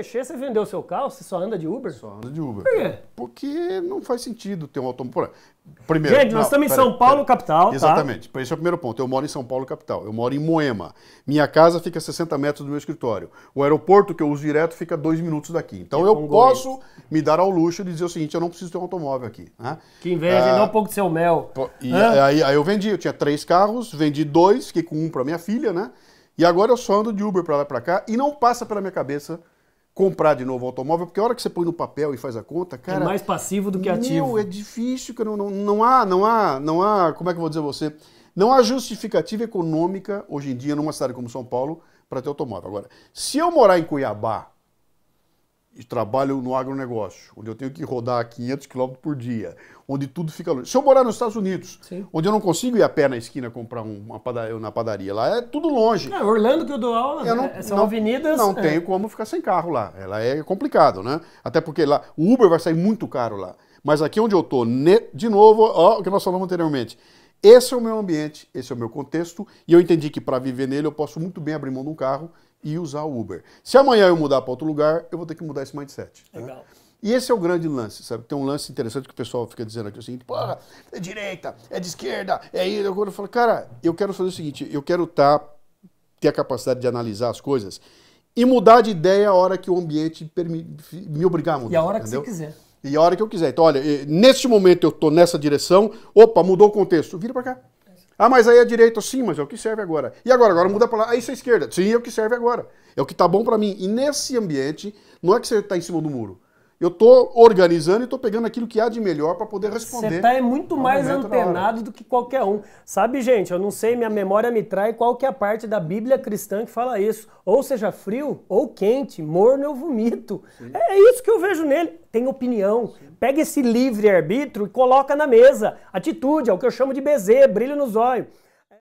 mexer, você vendeu o seu carro, você só anda de Uber? Só anda de Uber. Por quê? Porque não faz sentido ter um automóvel. Primeiro, Gente, nós não, estamos em São Paulo, capital. Tá? Exatamente. Tá? Esse é o primeiro ponto. Eu moro em São Paulo, capital. Eu moro em Moema. Minha casa fica a 60 metros do meu escritório. O aeroporto que eu uso direto fica dois minutos daqui. Então é eu posso me dar ao luxo de dizer o seguinte: eu não preciso ter um automóvel aqui. Né? Que inveja, ah, dá um pouco de seu mel. E ah. aí, aí eu vendi. Eu tinha três carros, vendi dois, fiquei com um para minha filha, né? E agora eu só ando de Uber para lá e para cá e não passa pela minha cabeça comprar de novo o automóvel, porque a hora que você põe no papel e faz a conta, é cara. É mais passivo do que ativo. Meu, é difícil, que Não, não, não há, não há, não há. Como é que eu vou dizer você? Não há justificativa econômica hoje em dia numa cidade como São Paulo para ter automóvel. Agora, se eu morar em Cuiabá e trabalho no agronegócio, onde eu tenho que rodar 500 quilômetros por dia, onde tudo fica longe. Se eu morar nos Estados Unidos, Sim. onde eu não consigo ir a pé na esquina comprar uma padaria, na padaria, lá é tudo longe. É, Orlando que eu dou aula, eu não, né? são não, avenidas... Não é. tenho como ficar sem carro lá, ela é complicado, né? Até porque lá o Uber vai sair muito caro lá. Mas aqui onde eu tô, de novo, ó, o que nós falamos anteriormente, esse é o meu ambiente, esse é o meu contexto, e eu entendi que para viver nele eu posso muito bem abrir mão de um carro e usar o Uber. Se amanhã eu mudar para outro lugar, eu vou ter que mudar esse mindset. Né? Legal. Né? E esse é o grande lance, sabe? Tem um lance interessante que o pessoal fica dizendo aqui assim, porra, é direita, é de esquerda, é isso. Agora eu falo, cara, eu quero fazer o seguinte, eu quero tá, ter a capacidade de analisar as coisas e mudar de ideia a hora que o ambiente me obrigar a mudar. E a hora entendeu? que você quiser. E a hora que eu quiser. Então, olha, neste momento eu estou nessa direção, opa, mudou o contexto, vira para cá. Ah, mas aí é direito, sim, mas é o que serve agora. E agora? Agora muda para lá. aí isso é esquerda. Sim, é o que serve agora. É o que está bom para mim. E nesse ambiente, não é que você está em cima do muro eu estou organizando e estou pegando aquilo que há de melhor para poder responder. Você está é muito mais antenado do que qualquer um. Sabe, gente, eu não sei, minha memória me trai qual que é a parte da Bíblia cristã que fala isso. Ou seja frio, ou quente, morno eu vomito. Sim. É isso que eu vejo nele. Tem opinião. Pega esse livre-arbítrio e coloca na mesa. Atitude, é o que eu chamo de bezê, brilho nos olhos.